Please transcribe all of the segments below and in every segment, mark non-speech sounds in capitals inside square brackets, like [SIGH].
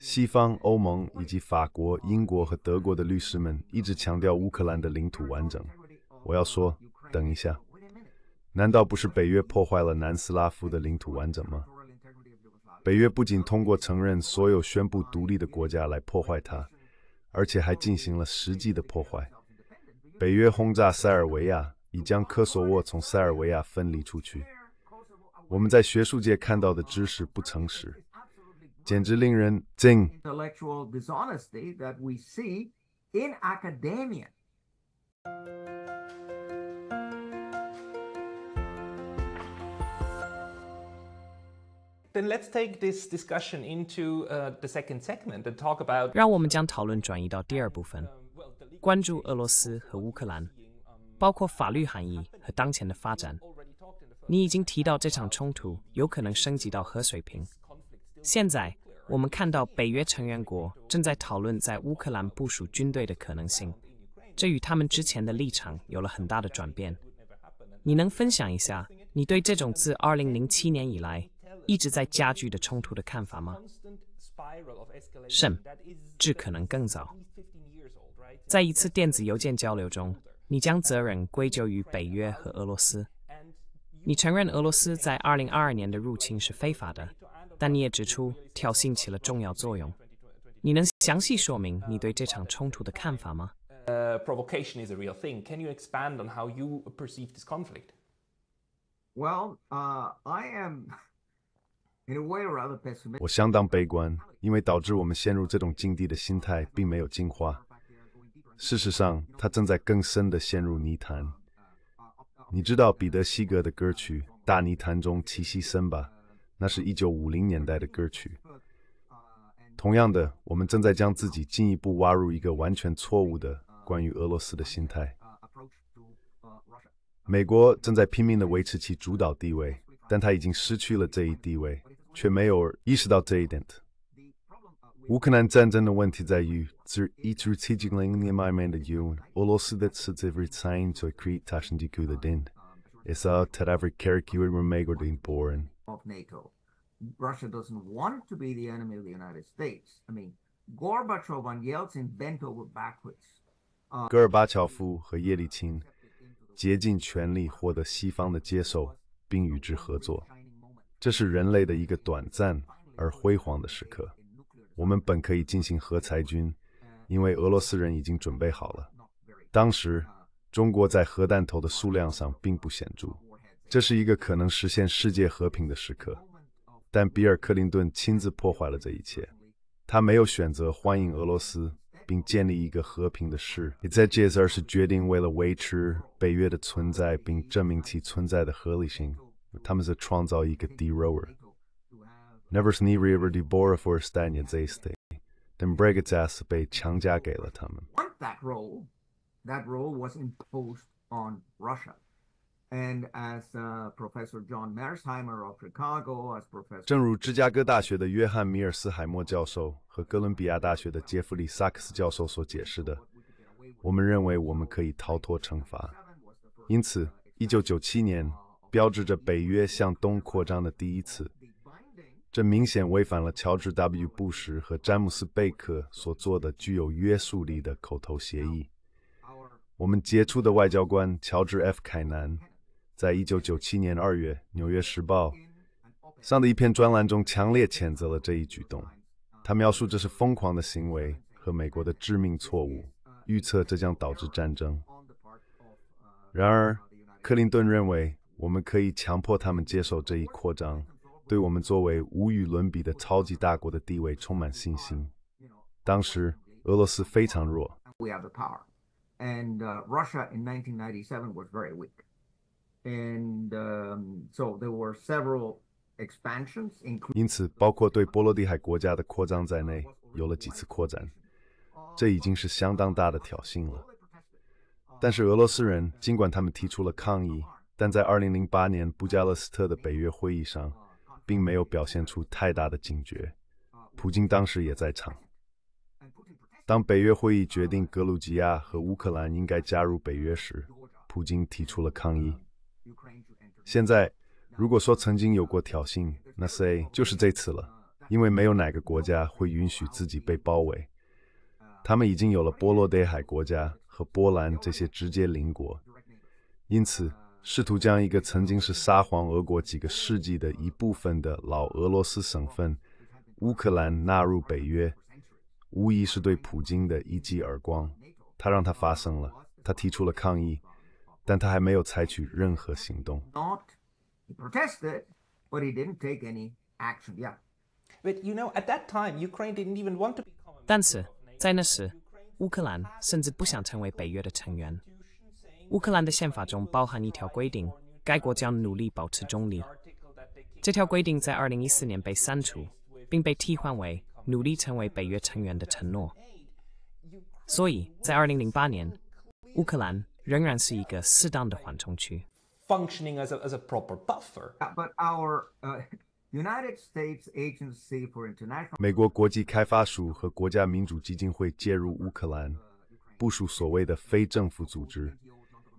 西方、欧盟以及法国、英国和德国的律师们一直强调乌克兰的领土完整。我要说，等一下，难道不是北约破坏了南斯拉夫的领土完整吗？北约不仅通过承认所有宣布独立的国家来破坏它，而且还进行了实际的破坏。北约轰炸塞尔维亚，已将科索沃从塞尔维亚分离出去。我们在学术界看到的知识不诚实，简直令人惊。Intellectual dishonesty in that we see e c a a d m about 让我们将讨论转移到第二部分，关注俄罗斯和乌克兰，包括法律含义和当前的发展。你已经提到这场冲突有可能升级到核水平。现在我们看到北约成员国正在讨论在乌克兰部署军队的可能性，这与他们之前的立场有了很大的转变。你能分享一下你对这种自2007年以来一直在加剧的冲突的看法吗？甚至可能更早。在一次电子邮件交流中，你将责任归咎于北约和俄罗斯。你承认俄罗斯在二零二二年的入侵是非法的，但你也指出挑衅起了重要作用。你能详细说明你对这场冲突的看法吗？呃，provocation is a real thing. Can you expand on how you perceive this conflict? Well, uh, I am in a way rather pessimistic. 我相当悲观，因为导致我们陷入这种境地的心态并没有进化。事实上，他正在更深地陷入泥潭。你知道彼得·希格的歌曲《大泥潭中提西森》吧？那是一九五零年代的歌曲。同样的，我们正在将自己进一步挖入一个完全错误的关于俄罗斯的心态。美国正在拼命地维持其主导地位，但它已经失去了这一地位，却没有意识到这一点乌克兰战争的问题在于，自一战期间冷战埋下的隐俄罗斯在此次战争中可以达成地久的点，也是在未来可以为我们美国的敌人。戈尔巴乔夫和叶利钦竭尽全力获得西方的接受，并与之合作，这是人类的一个短暂而辉煌的时刻。我们本可以进行核裁军，因为俄罗斯人已经准备好了。当时，中国在核弹头的数量上并不显著。这是一个可能实现世界和平的时刻，但比尔·克林顿亲自破坏了这一切。他没有选择欢迎俄罗斯，并建立一个和平的也在这次事是决定为了维持北约的存在，并证明其存在的合理性。他们是创造一个 d r o v e r Nevers nie river die bora for Stanya Zaste, then Breget's Asabe Changja Gala That role, that role was imposed on Russia. And as uh, Professor John Mersheimer of Chicago, as Professor 正如芝加哥大学的约翰·米尔斯海默教授和哥伦比亚大学的杰弗里·萨克斯教授所解释的，我们认为我们可以逃脱惩罚。因此，1997年标志着北约向东扩张的第一次。这明显违反了乔治 ·W· 布什和詹姆斯·贝克所做的具有约束力的口头协议。我们杰出的外交官乔治 ·F· 凯南，在1997年2月《纽约时报》上的一篇专栏中，强烈谴责了这一举动。他描述这是疯狂的行为和美国的致命错误，预测这将导致战争。然而，克林顿认为我们可以强迫他们接受这一扩张。对我们作为无与伦比的超级大国的地位充满信心。当时俄罗斯非常弱，因此包括对波罗的海国家的扩张在内，有了几次扩展，这已经是相当大的挑衅了。但是俄罗斯人尽管他们提出了抗议，但在2008年布加勒斯特的北约会议上。并没有表现出太大的警觉。普京当时也在场。当北约会议决定格鲁吉亚和乌克兰应该加入北约时，普京提出了抗议。现在，如果说曾经有过挑衅，那 say 就是这次了？因为没有哪个国家会允许自己被包围。他们已经有了波罗的海国家和波兰这些直接邻国，因此。试图将一个曾经是沙皇俄国几个世纪的一部分的老俄罗斯省份——乌克兰纳入北约，无疑是对普京的一记耳光。他让他发生了，他提出了抗议，但他还没有采取任何行动。Dancer，在那时，乌克兰甚至不想成为北约的成员。乌克兰的宪法中包含一条规定，该国将努力保持中立。这条规定在2014年被删除，并被替换为努力成为北约成员的承诺。所以，在2008年，乌克兰仍然是一个适当的缓冲区。美国国际开发署和国家民主基金会介入乌克兰，部署所谓的非政府组织。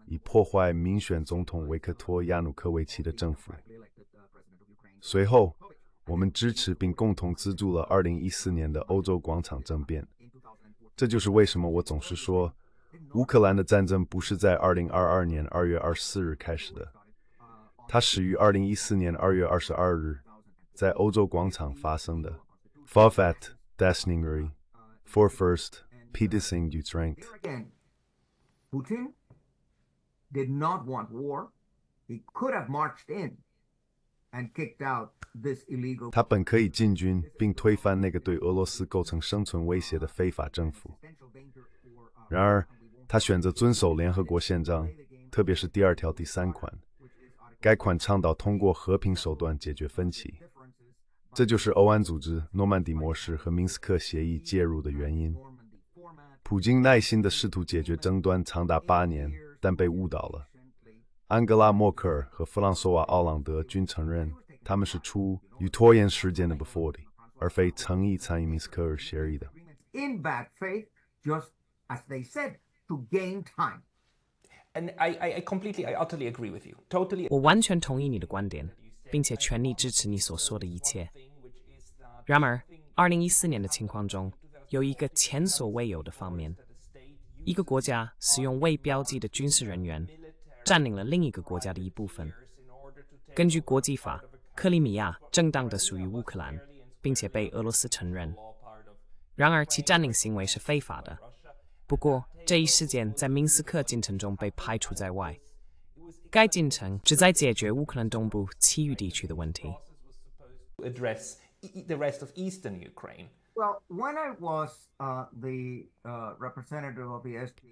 以破坏民选总统维克托·亚努科维奇的政府。随后，我们支持并共同资助了2014年的欧洲广场政变。这就是为什么我总是说，乌克兰的战争不是在2022年2月24日开始的，它始于2014年2月22日，在欧洲广场发生的。Forfait desnigri, n for first Peter singutrank. did not want war. He could have marched in and kicked out this illegal. 他本可以进军并推翻那个对俄罗斯构成生存威胁的非法政府。然而，他选择遵守联合国宪章，特别是第二条第三款。该款倡导通过和平手段解决分歧。这就是欧安组织、诺曼底模式和明斯克协议介入的原因。普京耐心地试图解决争端长达八年，但被误导了。安格拉·默克尔和弗朗索瓦·奥朗德均承认，他们是出于拖延时间的 before，而非诚意参与莫斯科尔协议的。In bad faith, just as they said to gain time. And I, I completely, I utterly agree with you, totally. 我完全同意你的观点，并且全力支持你所说的一切。然而，二零一四年的情况中有一个前所未有的方面。一个国家使用未标记的军事人员占领了另一个国家的一部分。根据国际法，克里米亚正当的属于乌克兰，并且被俄罗斯承认。然而，其占领行为是非法的。不过，这一事件在明斯克进程中被排除在外。该进程旨在解决乌克兰东部其余地区的问题。Well, when was the representative uh, I ESG，of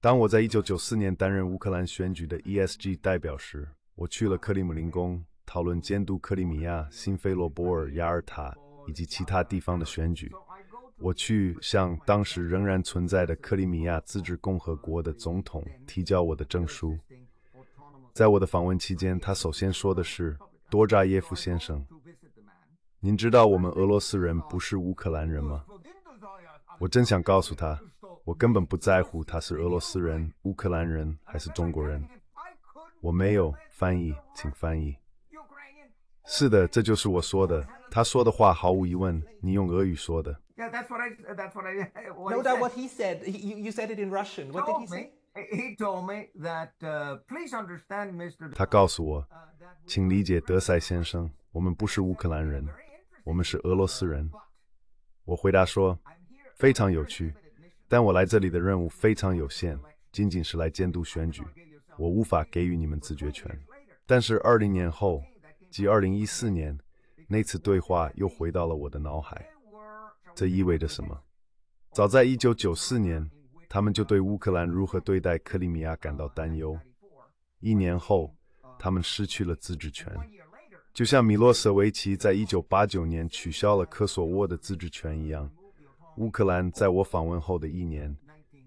当我在一九九四年担任乌克兰选举的 ESG 代表时，我去了克里姆林宫，讨论监督克里米亚、新菲罗波尔、雅尔塔以及其他地方的选举。我去向当时仍然存在的克里米亚自治共和国的总统提交我的证书。在我的访问期间，他首先说的是多扎耶夫先生。您知道我们俄罗斯人不是乌克兰人吗？我真想告诉他，我根本不在乎他是俄罗斯人、乌克兰人还是中国人。我没有翻译，请翻译。是的，这就是我说的。他说的话毫无疑问，你用俄语说的。[LAUGHS] No t what he said. you said it in Russian. What did he say? He told me that. Please understand, Mr. 他告诉我，请理解德塞先生，我们不是乌克兰人。我们是俄罗斯人，我回答说，非常有趣，但我来这里的任务非常有限，仅仅是来监督选举，我无法给予你们自觉权。但是二零年后，即二零一四年，那次对话又回到了我的脑海。这意味着什么？早在一九九四年，他们就对乌克兰如何对待克里米亚感到担忧。一年后，他们失去了自治权。就像米洛舍维奇在一九八九年取消了科索沃的自治权一样，乌克兰在我访问后的一年，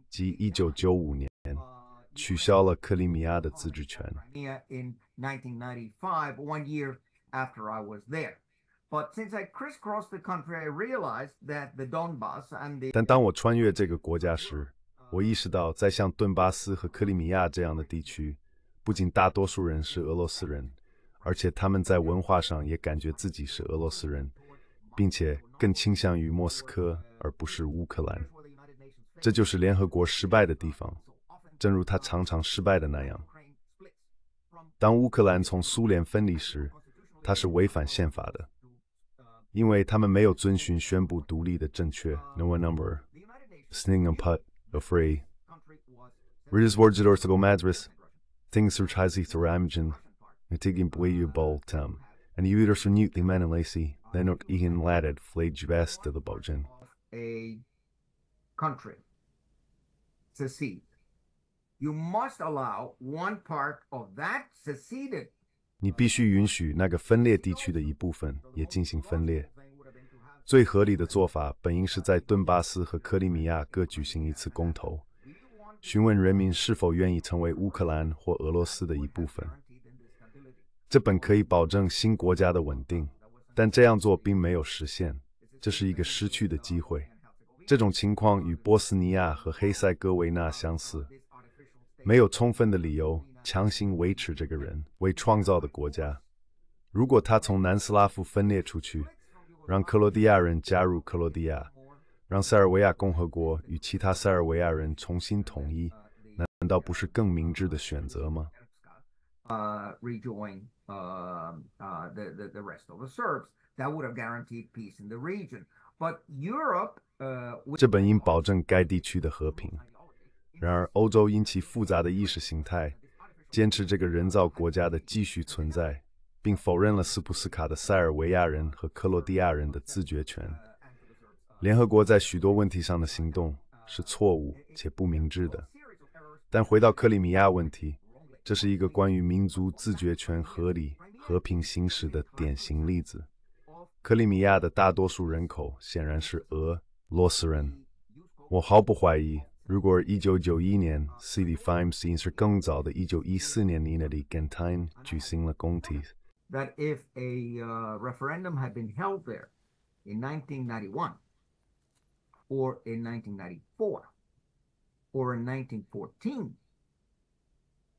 即一九九五年，取消了克里米亚的自治权。但当我穿越这个国家时，我意识到，在像顿巴斯和克里米亚这样的地区，不仅大多数人是俄罗斯人。而且他们在文化上也感觉自己是俄罗斯人，并且更倾向于莫斯科而不是乌克兰。这就是联合国失败的地方，正如他常常失败的那样。当乌克兰从苏联分离时，他是违反宪法的，因为他们没有遵循宣布独立的正确。n o o n e number. s i n g a put a free. We j u s words t e door to go m a d r i s Things which has he to i m a g i n bol tam, a A country secede. You must allow one part of that seceded 你必须允许那个分裂地区的一部分也进行分裂。最合理的做法本应是在顿巴斯和克里米亚各举行一次公投，询问人民是否愿意成为乌克兰或俄罗斯的一部分。这本可以保证新国家的稳定，但这样做并没有实现，这是一个失去的机会。这种情况与波斯尼亚和黑塞哥维那相似，没有充分的理由强行维持这个人为创造的国家。如果他从南斯拉夫分裂出去，让克罗地亚人加入克罗地亚，让塞尔维亚共和国与其他塞尔维亚人重新统一，难道不是更明智的选择吗？啊，rejoin。呃，the the the rest of the s e r b s that would have guaranteed peace in the region but Europe 呃，这本应保证该地区的和平。然而欧洲因其复杂的意识形态，坚持这个人造国家的继续存在，并否认了斯普斯卡的塞尔维亚人和克罗地亚人的自觉权。联合国在许多问题上的行动是错误且不明智的。但回到克里米亚问题。这是一个关于民族自觉权合理和平行使的典型例子。克里米亚的大多数人口显然是俄罗斯人。我毫不怀疑，如果1991年 City f i m e s e n s if a uh, referendum had been held there in 1991 or in 1994 or in 1914。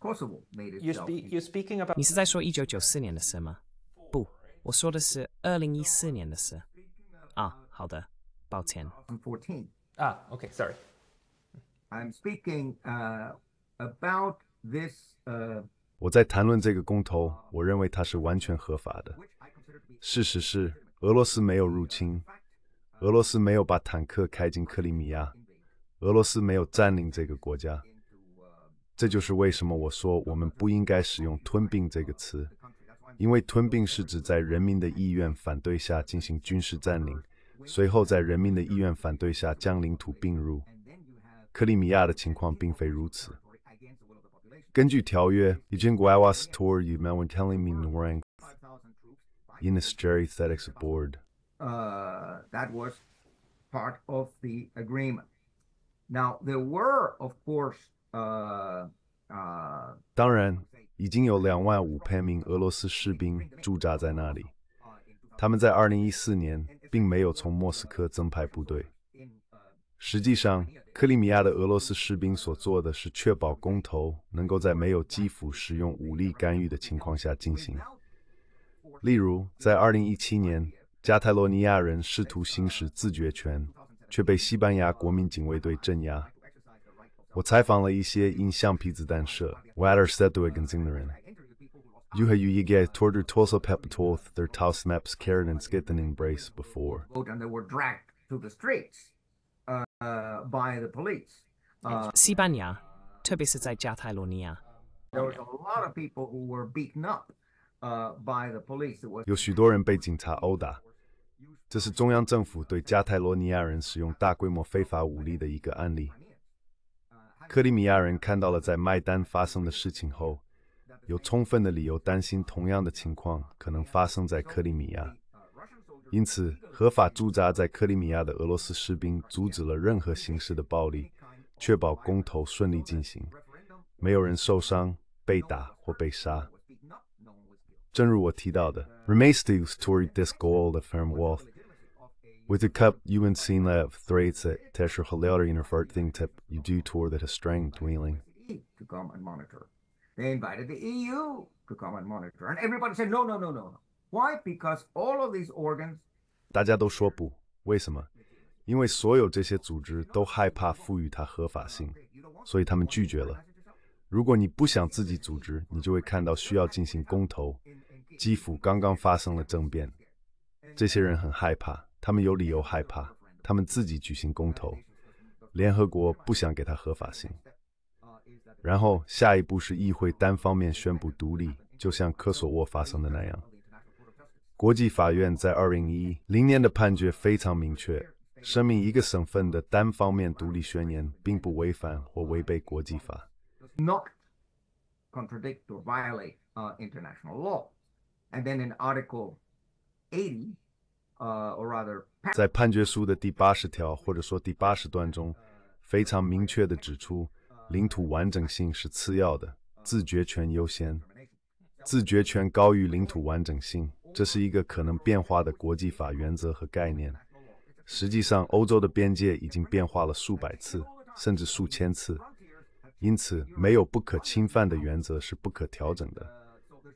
You're about speaking 你是在说一九九四年的事吗？不，我说的是二零一四年的事。啊，好的，抱歉。I'm 啊，OK，Sorry。I'm speaking uh about this uh。我在谈论这个公投，我认为它是完全合法的。事实是，俄罗斯没有入侵，俄罗斯没有把坦克开进克里米亚，俄罗斯没有占领这个国家。这就是为什么我说我们不应该使用“吞并”这个词，因为吞并是指在人民的意愿反对下进行军事占领，随后在人民的意愿反对下将领土并入。克里米亚的情况并非如此。根据条约，Uguayas tore Yumelwankelimi Norang in a Jerry-Thetics board. Uh, that was part of the agreement. Now, there were, of course, 呃啊，当然，已经有两万五千名俄罗斯士兵驻扎在那里。他们在二零一四年并没有从莫斯科增派部队。实际上，克里米亚的俄罗斯士兵所做的是确保公投能够在没有基辅使用武力干预的情况下进行。例如，在二零一七年，加泰罗尼亚人试图行使自决权，却被西班牙国民警卫队镇压。我采访了一些因橡皮子弹射、瓦尔什而被 n 进的人，又还有一个拖着拖手、拍不脱的 o u 是 Karen Skithenbrace。Before 西班牙，特别是在加泰罗尼亚，有许多人被警察殴打。这是中央政府对加泰罗尼亚人使用大规模非法武力的一个案例。克里米亚人看到了在麦丹发生的事情后，有充分的理由担心同样的情况可能发生在克里米亚。因此，合法驻扎在克里米亚的俄罗斯士兵阻止了任何形式的暴力，确保公投顺利进行，没有人受伤、被打或被杀。正如我提到的，remains to restore this goal of firm w o l t h With the cup you en sina av threats that in fart thing tip you do tour that has strang dwelling. To come and monitor. They invited the EU to come and monitor. And everybody said, no, no, no, no. Why? Because all of these organs. 大家都说不，为什么？因为所有这些组织都害怕赋予它合法性，所以他们拒绝了。如果你不想自己组织，你就会看到需要进行公投。基辅刚刚发生了政变，这些人很害怕。他们有理由害怕，他们自己举行公投，联合国不想给他合法性。然后下一步是议会单方面宣布独立，就像科索沃发生的那样。国际法院在二零一零年的判决非常明确，声明一个省份的单方面独立宣言并不违反或违背国际法。or rather，uh, 在判决书的第八十条或者说第八十段中，非常明确地指出，领土完整性是次要的，自觉权优先，自觉权高于领土完整性。这是一个可能变化的国际法原则和概念。实际上，欧洲的边界已经变化了数百次，甚至数千次，因此没有不可侵犯的原则是不可调整的。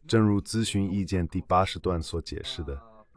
正如咨询意见第八十段所解释的。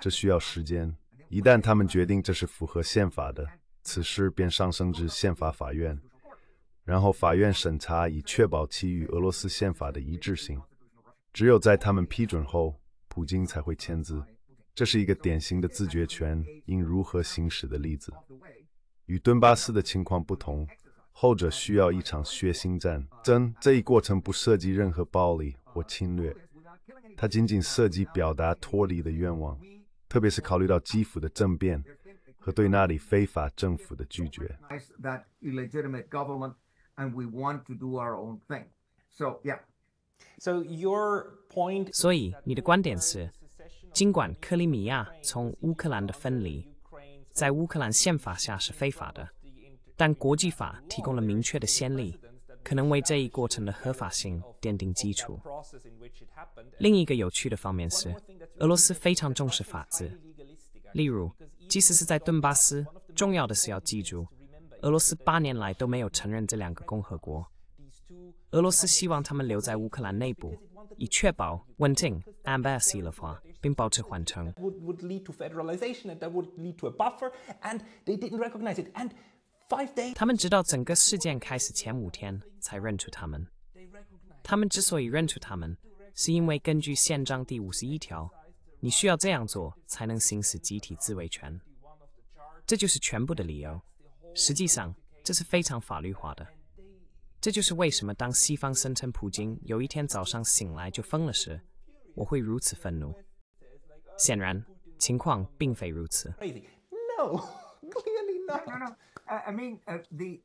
这需要时间。一旦他们决定这是符合宪法的，此事便上升至宪法法院，然后法院审查以确保其与俄罗斯宪法的一致性。只有在他们批准后，普京才会签字。这是一个典型的自觉权应如何行使的例子。与顿巴斯的情况不同，后者需要一场血腥战争。这一过程不涉及任何暴力或侵略，它仅仅涉及表达脱离的愿望。特别是考虑到基辅的政变和对那里非法政府的拒绝。所以，你的观点是，尽管克里米亚从乌克兰的分离在乌克兰宪法下是非法的，但国际法提供了明确的先例。可能为这一过程的合法性奠定基础。另一个有趣的方面是，俄罗斯非常重视法治。例如，即使是在顿巴斯，重要的是要记住，俄罗斯八年来都没有承认这两个共和国。俄罗斯希望他们留在乌克兰内部，以确保稳定。Ambassador 的话，并保持缓冲。他们直到整个事件开始前五天才认出他们。他们之所以认出他们，是因为根据宪章第五十一条，你需要这样做才能行使集体自卫权。这就是全部的理由。实际上，这是非常法律化的。这就是为什么当西方声称普京有一天早上醒来就疯了时，我会如此愤怒。显然，情况并非如此。No, [LAUGHS] clearly not. I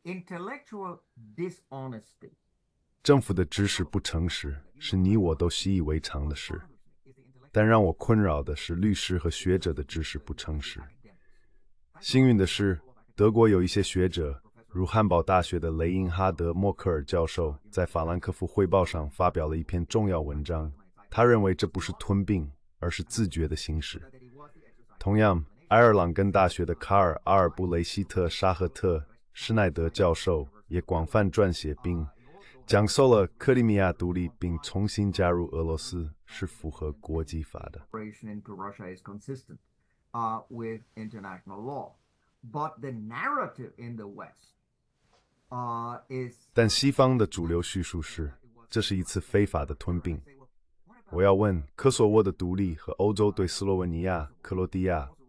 intellectual dishonesty. mean, the、uh, 政府的知识不诚实是你我都习以为常的事，但让我困扰的是律师和学者的知识不诚实。幸运的是，德国有一些学者，如汉堡大学的雷因哈德·默克尔教授，在法兰克福汇报上发表了一篇重要文章。他认为这不是吞并，而是自觉的行使。同样。埃尔朗根大学的卡尔·阿尔布雷希特·沙赫特·施奈德教授也广泛撰写并讲授了克里米亚独立并重新加入俄罗斯是符合国际法的。但西方的主流叙述是，这是一次非法的吞并。我要问，科索沃的独立和欧洲对斯洛文尼亚、克罗地亚。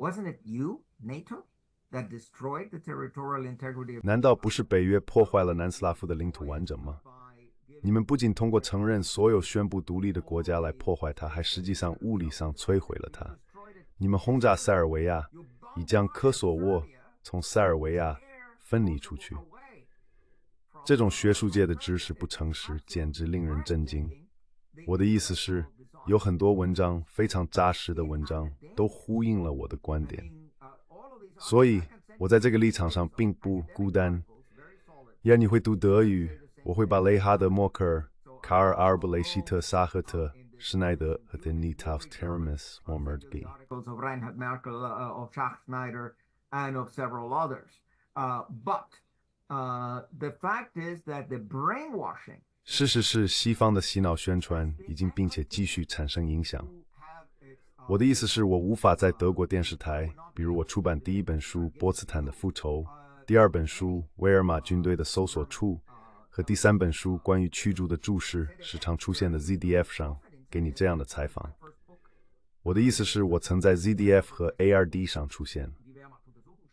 wasn't it you nato that destroyed the territorial integrity of 难道不是北约破坏了南斯拉夫的领土完整吗你们不仅通过承认所有宣布独立的国家来破坏它还实际上物理上摧毁了它你们轰炸塞尔维亚已将科索沃从塞尔维亚分离出去这种学术界的知识不诚实简直令人震惊我的意思是有很多文章非常扎实的文章，都呼应了我的观点，所以我在这个立场上并不孤单。也你会读德语，我会把雷哈德·默克尔、卡尔·阿尔布雷希特·沙赫特、施耐德和 Den n i t a u s t e r m i s w o r m e r b But the fact is that the brainwashing 事实是，西方的洗脑宣传已经并且继续产生影响。我的意思是，我无法在德国电视台，比如我出版第一本书《波茨坦的复仇》，第二本书《威尔玛军队的搜索处》，和第三本书《关于驱逐的注释》时常出现的 ZDF 上给你这样的采访。我的意思是，我曾在 ZDF 和 ARD 上出现。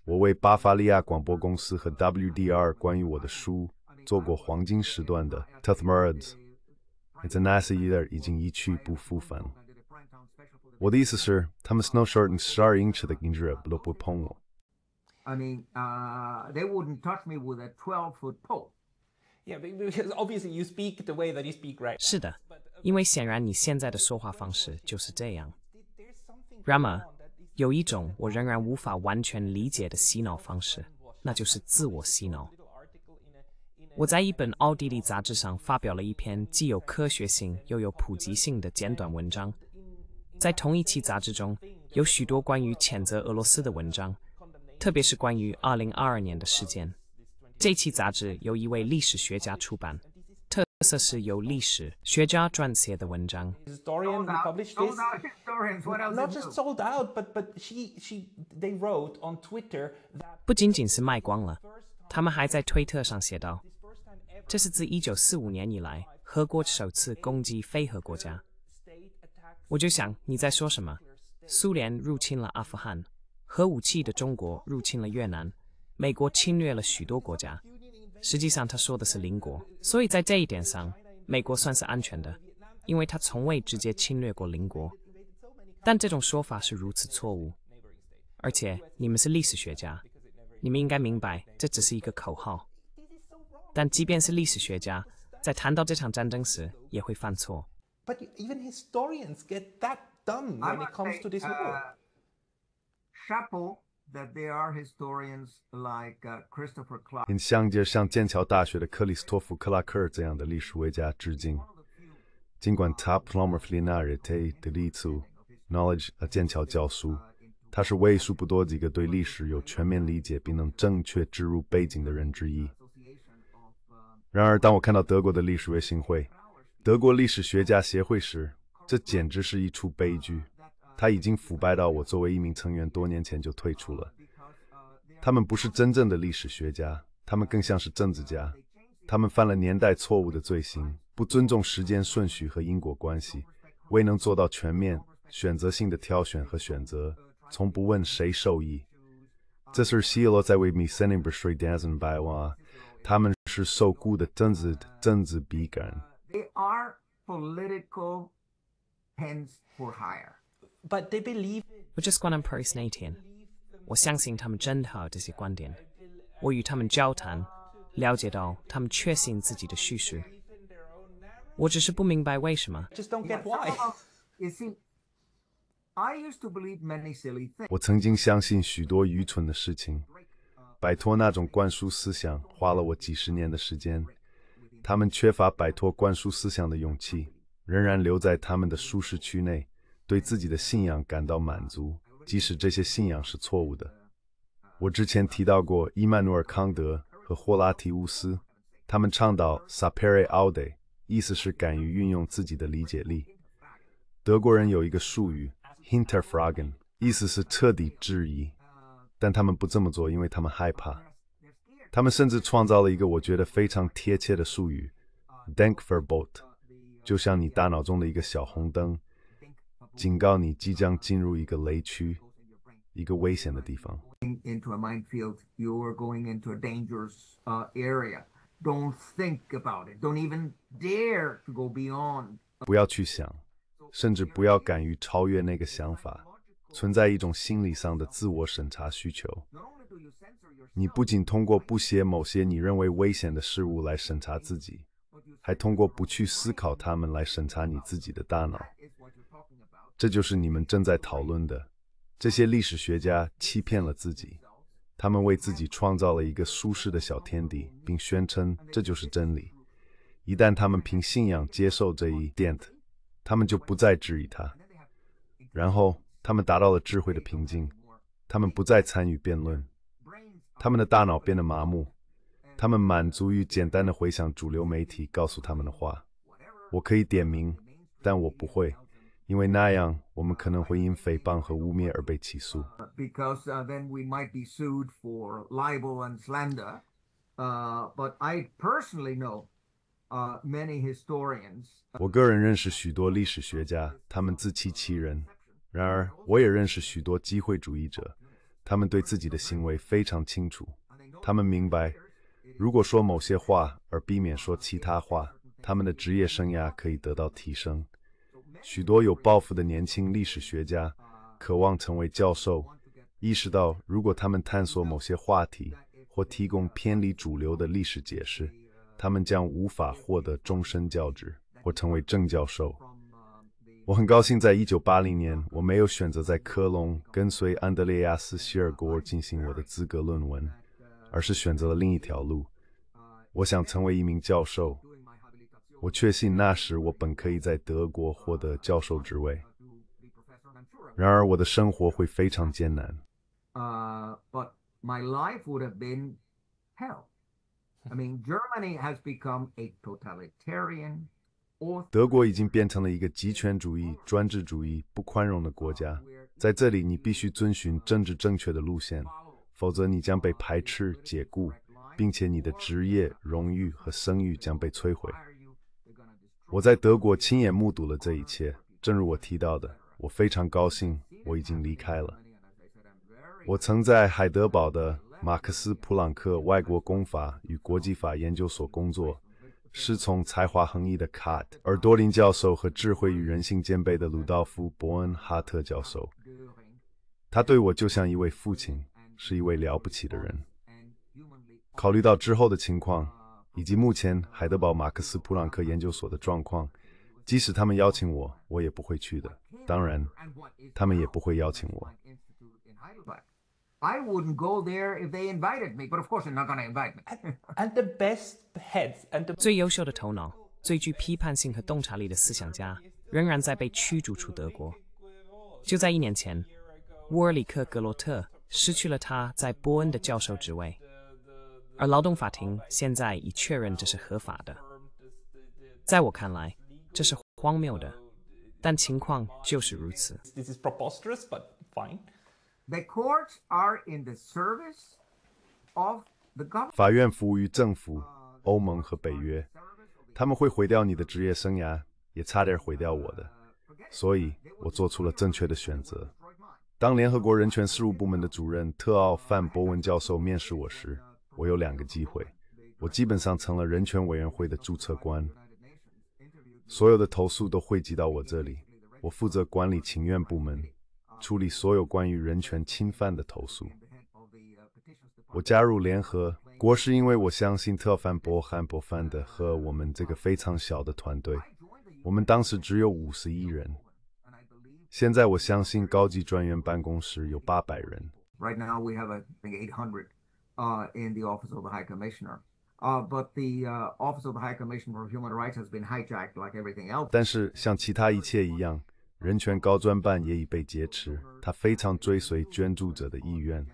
我为巴伐利亚广播公司和 WDR 关于我的书。做过黄金时段的《t u t h m u d It's a nice idea 已经一去不复返了。我的意思是，他们 snowshoeing 十二英尺的 i n 冰柱都不碰我。I mean, uh, they wouldn't touch me with a twelve foot pole. Yeah, because obviously you speak the way that you speak right. 是的，因为显然你现在的说话方式就是这样。Rama 有一种我仍然无法完全理解的洗脑方式，那就是自我洗脑。我在一本奥地利杂志上发表了一篇既有科学性又有普及性的简短文章。在同一期杂志中，有许多关于谴责俄罗斯的文章，特别是关于2022年的事件。这期杂志由一位历史学家出版，特色是由历史学家撰写的文章。不仅仅是卖光了，他们还在推特上写道。这是自一九四五年以来，俄国首次攻击非核国家。我就想，你在说什么？苏联入侵了阿富汗，核武器的中国入侵了越南，美国侵略了许多国家。实际上，他说的是邻国，所以在这一点上，美国算是安全的，因为他从未直接侵略过邻国。但这种说法是如此错误，而且你们是历史学家，你们应该明白，这只是一个口号。但即便是历史学家，在谈到这场战争时，也会犯错。historians even 向今儿向剑桥大学的克里斯托弗·克拉克尔这样的历史学家致敬。尽管他 p l u r f l i a r e t e 的立 u knowledge 和剑桥教书，他是为数不多几个对历史有全面理解并能正确植入背景的人之一。然而，当我看到德国的历史卫星会——德国历史学家协会时，这简直是一出悲剧。它已经腐败到我作为一名成员，多年前就退出了。他们不是真正的历史学家，他们更像是政治家。他们犯了年代错误的罪行，不尊重时间顺序和因果关系，未能做到全面、选择性的挑选和选择，从不问谁受益。这是希耶在为米森 n 伯 by 任白话。他们是受雇的政治的政治笔杆。They are political hands for hire, but they believe. 我只是光临 Paris 那天，我相信他们正确这些观点。我与他们交谈，了解到他们确信自己的叙述。我只是不明白为什么。Just don't get why. You see, I used to believe many silly things. 我曾经相信许多愚蠢的事情。摆脱那种灌输思想花了我几十年的时间。他们缺乏摆脱灌输思想的勇气，仍然留在他们的舒适区内，对自己的信仰感到满足，即使这些信仰是错误的。我之前提到过伊曼努尔·康德和霍拉提乌斯，他们倡导 sapere aude，意思是敢于运用自己的理解力。德国人有一个术语 Hinterfragen，意思是彻底质疑。但他们不这么做，因为他们害怕。他们甚至创造了一个我觉得非常贴切的术语 “Dankeverbot”，就像你大脑中的一个小红灯，警告你即将进入一个雷区，一个危险的地方。Don't think about it. Don't even dare to go beyond. 不要去想，甚至不要敢于超越那个想法。存在一种心理上的自我审查需求。你不仅通过不写某些你认为危险的事物来审查自己，还通过不去思考它们来审查你自己的大脑。这就是你们正在讨论的：这些历史学家欺骗了自己，他们为自己创造了一个舒适的小天地，并宣称这就是真理。一旦他们凭信仰接受这一点，他们就不再质疑它。然后。他们达到了智慧的平静，他们不再参与辩论，他们的大脑变得麻木，他们满足于简单的回想主流媒体告诉他们的话。我可以点名，但我不会，因为那样我们可能会因诽谤和污蔑而被起诉。Because then we might be sued for libel and slander. but I personally know many historians. 我个人认识许多历史学家，他们自欺欺人。然而，我也认识许多机会主义者，他们对自己的行为非常清楚。他们明白，如果说某些话而避免说其他话，他们的职业生涯可以得到提升。许多有抱负的年轻历史学家渴望成为教授，意识到如果他们探索某些话题或提供偏离主流的历史解释，他们将无法获得终身教职或成为正教授。我很高兴，在一九八零年，我没有选择在科隆跟随安德烈亚斯·希尔格尔进行我的资格论文，而是选择了另一条路。我想成为一名教授。我确信那时我本可以在德国获得教授职位，然而我的生活会非常艰难。呃，But my life would have been hell. I mean, Germany has become a totalitarian. 德国已经变成了一个集权主义、专制主义、不宽容的国家。在这里，你必须遵循政治正确的路线，否则你将被排斥、解雇，并且你的职业、荣誉和声誉将被摧毁。我在德国亲眼目睹了这一切。正如我提到的，我非常高兴我已经离开了。我曾在海德堡的马克思·普朗克外国公法与国际法研究所工作。师从才华横溢的卡特尔多林教授和智慧与人性兼备的鲁道夫·伯恩哈特教授，他对我就像一位父亲，是一位了不起的人。考虑到之后的情况以及目前海德堡马克思普朗克研究所的状况，即使他们邀请我，我也不会去的。当然，他们也不会邀请我。i wouldn't go there if they invited me but of course i'm not gonna invite me a n d the best heads and the 最优秀的头脑最具批判性和洞察力的思想家仍然在被驱逐出德国就在一年前沃尔里克格洛特失去了他在波恩的教授职位而劳动法庭现在已确认这是合法的在我看来这是荒谬的但情况就是如此 this is preposterous but fine The courts the the government. are service of in 法院服务于政府、欧盟和北约，他们会毁掉你的职业生涯，也差点毁掉我的，所以我做出了正确的选择。当联合国人权事务部门的主任特奥·范博文教授面试我时，我有两个机会。我基本上成了人权委员会的注册官，所有的投诉都汇集到我这里，我负责管理情愿部门。处理所有关于人权侵犯的投诉。我加入联合国是因为我相信特凡博汉博范的和我们这个非常小的团队。我们当时只有五十一人，现在我相信高级专员办公室有八百人。Right now we have a eight hundred, uh, in the office of the high commissioner. Uh, but the office of the high commissioner of human rights has been hijacked like everything else. 但是像其他一切一样。人权高专办也已被劫持，他非常追随捐助者的意愿，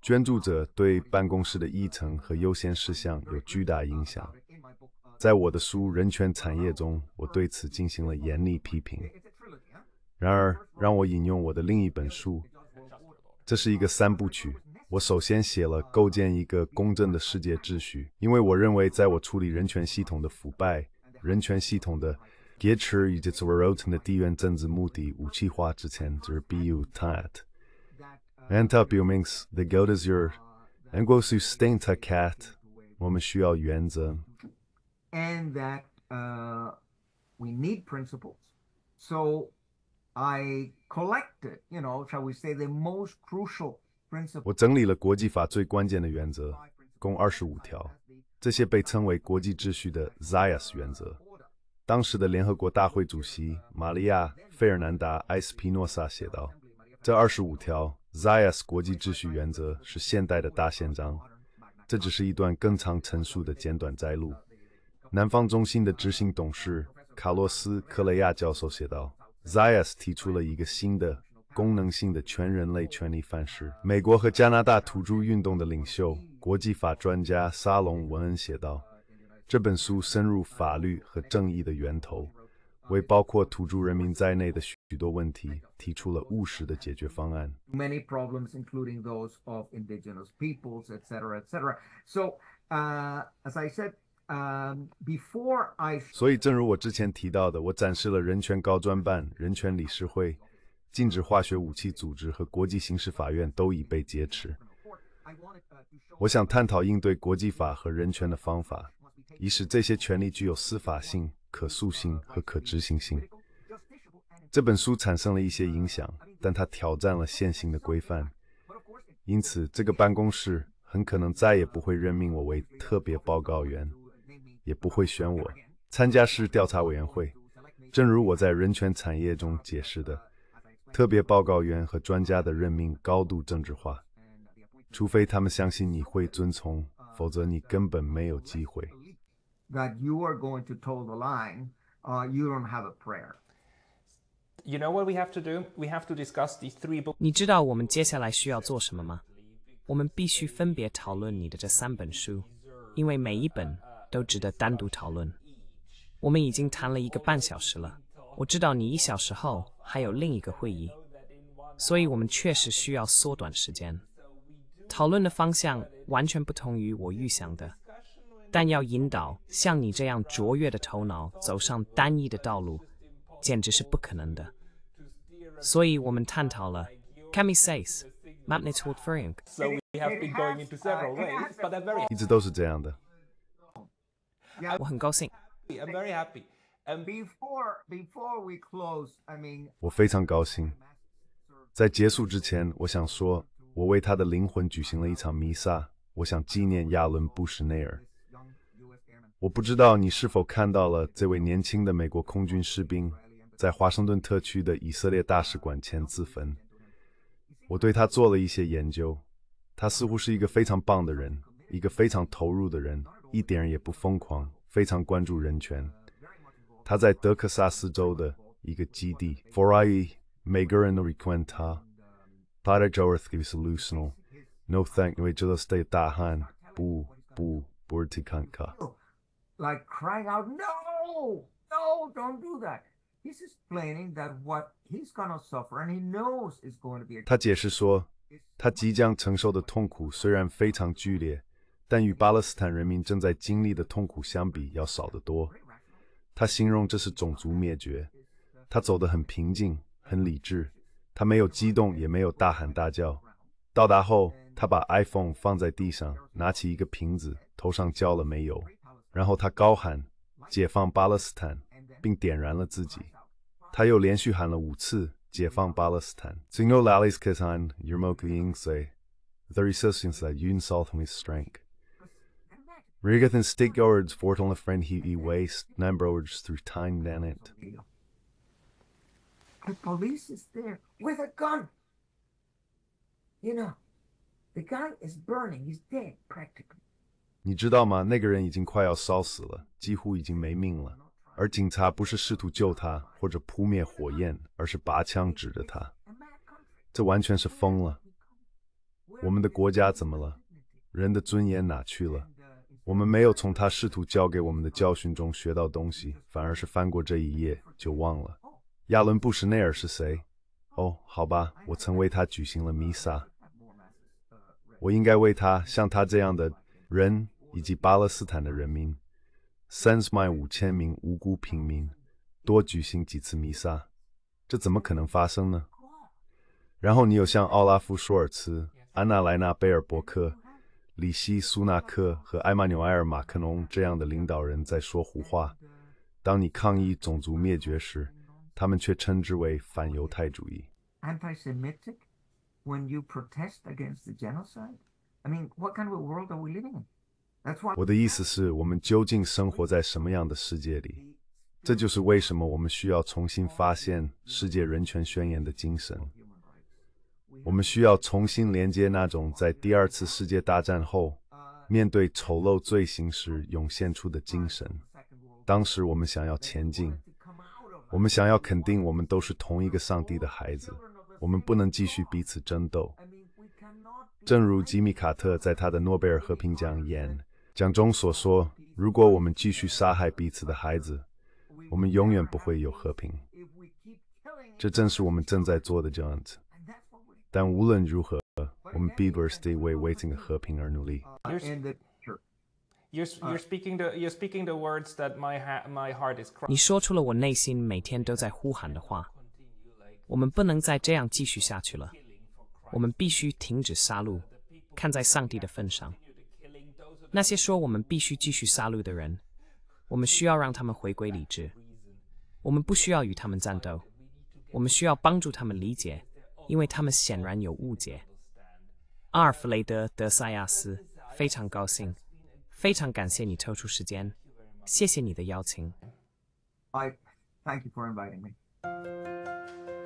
捐助者对办公室的议程和优先事项有巨大影响。在我的书《人权产业》中，我对此进行了严厉批评。然而，让我引用我的另一本书，这是一个三部曲。我首先写了构建一个公正的世界秩序，因为我认为在我处理人权系统的腐败、人权系统的。结束以及作为构成的地缘政治目的武器化之前，这是必由他。And that 表明是 the goal is，and we sustain that. 我们需要原则。And that，呃，we need principles. So，I collected，you know，shall we say，the most crucial principles. 我整理了国际法最关键的原则，共25条，这些被称为国际秩序的 Zayas 原则。当时的联合国大会主席玛利亚·费尔南达·埃斯皮诺萨写道：“这二十五条《z 伊亚 s 国际秩序原则》是现代的大宪章。”这只是一段更长陈述的简短摘录。南方中心的执行董事卡洛斯·克雷亚教授写道：“ z 伊亚 s 提出了一个新的功能性的全人类权利范式。”美国和加拿大土著运动的领袖、国际法专家沙龙·文恩写道。这本书深入法律和正义的源头，为包括土著人民在内的许多问题提出了务实的解决方案。problems, including those 所以，正如我之前提到的，我展示了人权高专办、人权理事会、禁止化学武器组织和国际刑事法院都已被劫持。我想探讨应对国际法和人权的方法。以使这些权利具有司法性、可诉性和可执行性。这本书产生了一些影响，但它挑战了现行的规范，因此这个办公室很可能再也不会任命我为特别报告员，也不会选我参加市调查委员会。正如我在人权产业中解释的，特别报告员和专家的任命高度政治化，除非他们相信你会遵从，否则你根本没有机会。That you are going to toe the line, you don't have a prayer. You know what we have to do? We have to discuss the three books. 你知道我们接下来需要做什么吗？我们必须分别讨论你的这三本书，因为每一本都值得单独讨论。我们已经谈了一个半小时了。我知道你一小时后还有另一个会议，所以我们确实需要缩短时间。讨论的方向完全不同于我预想的。但要引导像你这样卓越的头脑走上单一的道路，简直是不可能的。所以我们探讨了。Camisays，mapne taut f r a ways, but i n y 一直都是这样的。我很高兴。I'm very happy. And before before we close, I mean，我非常高兴。在结束之前，我想说，我为他的灵魂举行了一场弥撒。我想纪念亚伦·布什内尔。我不知道你是否看到了这位年轻的美国空军士兵在华盛顿特区的以色列大使馆前自焚。我对他做了一些研究，他似乎是一个非常棒的人，一个非常投入的人，一点也不疯狂，非常关注人权。他在德克萨斯州的一个基地，For I, 每个人都询问他，But a j o e h is luno, no thank you, just stay b r i a n Like crying out, no, no, don't do that. He's explaining that what he's gonna suffer and he knows is going to be. 他解释说，他即将承受的痛苦虽然非常剧烈，但与巴勒斯坦人民正在经历的痛苦相比要少得多。他形容这是种族灭绝。他走得很平静、很理智，他没有激动，也没有大喊大叫。到达后，他把 iPhone 放在地上，拿起一个瓶子，头上浇了煤油。然后他高喊“解放巴勒斯坦”，并点燃了自己。他又连续喊了五次“解放巴勒斯坦”。Singo Lallys Kazan Yermoku Yingse, the resistance that Yun saw from his strength. Rigathan Stigords on the friend he e waste nine brothers through time it. The police is there with a gun. You know, the guy is burning. He's dead practically. 你知道吗？那个人已经快要烧死了，几乎已经没命了。而警察不是试图救他或者扑灭火焰，而是拔枪指着他。这完全是疯了！我们的国家怎么了？人的尊严哪去了？我们没有从他试图教给我们的教训中学到东西，反而是翻过这一页就忘了。亚伦·布什内尔是谁？哦，好吧，我曾为他举行了弥撒。我应该为他，像他这样的人。以及巴勒斯坦的人民 s e n s my 五千名无辜平民，多举行几次弥撒，这怎么可能发生呢？然后你有像奥拉夫·舒尔茨、安娜·莱纳·贝尔伯克、里希·苏纳克和埃马纽埃尔·马克龙这样的领导人在说胡话。当你抗议种族灭绝时，他们却称之为反犹太主义。Anti-Semitic? When you protest against the genocide, I mean, what kind of a world are we living in? 我的意思是，我们究竟生活在什么样的世界里？这就是为什么我们需要重新发现《世界人权宣言》的精神。我们需要重新连接那种在第二次世界大战后面对丑陋罪行时涌现出的精神。当时我们想要前进，我们想要肯定我们都是同一个上帝的孩子，我们不能继续彼此争斗。正如吉米·卡特在他的诺贝尔和平奖演讲中所说，如果我们继续杀害彼此的孩子，我们永远不会有和平。这正是我们正在做的这样子。但无论如何，我们必须为为整个和平而努力。你说出了我内心每天都在呼喊的话。我们不能再这样继续下去了。我们必须停止杀戮，看在上帝的份上。那些说我们必须继续杀戮的人，我们需要让他们回归理智。我们不需要与他们战斗，我们需要帮助他们理解，因为他们显然有误解。阿尔弗雷德·德塞亚斯非常高兴，非常感谢你抽出时间，谢谢你的邀请。I thank you for inviting me.